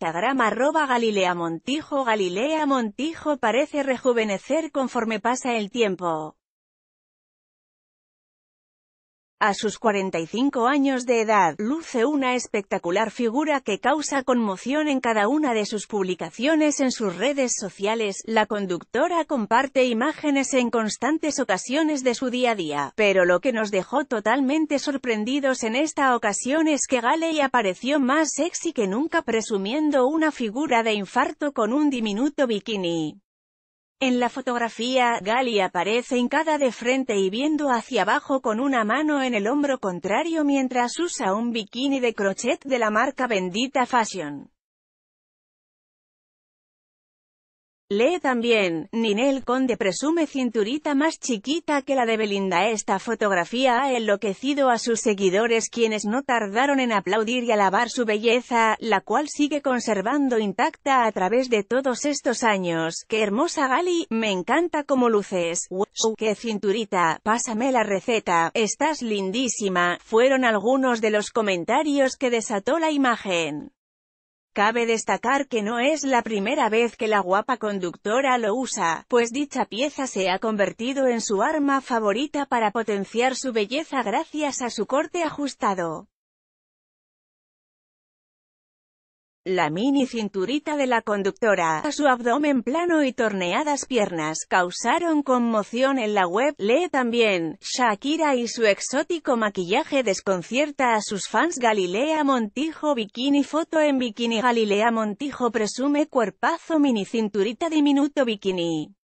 Instagram arroba Galilea Montijo Galilea Montijo parece rejuvenecer conforme pasa el tiempo. A sus 45 años de edad, luce una espectacular figura que causa conmoción en cada una de sus publicaciones en sus redes sociales. La conductora comparte imágenes en constantes ocasiones de su día a día, pero lo que nos dejó totalmente sorprendidos en esta ocasión es que Galey apareció más sexy que nunca presumiendo una figura de infarto con un diminuto bikini. En la fotografía, Gali aparece hincada de frente y viendo hacia abajo con una mano en el hombro contrario mientras usa un bikini de crochet de la marca Bendita Fashion. Lee también, Ninel Conde presume cinturita más chiquita que la de Belinda. Esta fotografía ha enloquecido a sus seguidores quienes no tardaron en aplaudir y alabar su belleza, la cual sigue conservando intacta a través de todos estos años. ¡Qué hermosa Gali! Me encanta como luces. ¡Wow! ¡Qué cinturita! Pásame la receta. Estás lindísima. Fueron algunos de los comentarios que desató la imagen. Cabe destacar que no es la primera vez que la guapa conductora lo usa, pues dicha pieza se ha convertido en su arma favorita para potenciar su belleza gracias a su corte ajustado. La mini cinturita de la conductora, su abdomen plano y torneadas piernas, causaron conmoción en la web. Lee también, Shakira y su exótico maquillaje desconcierta a sus fans Galilea Montijo Bikini Foto en Bikini Galilea Montijo presume cuerpazo mini cinturita diminuto bikini.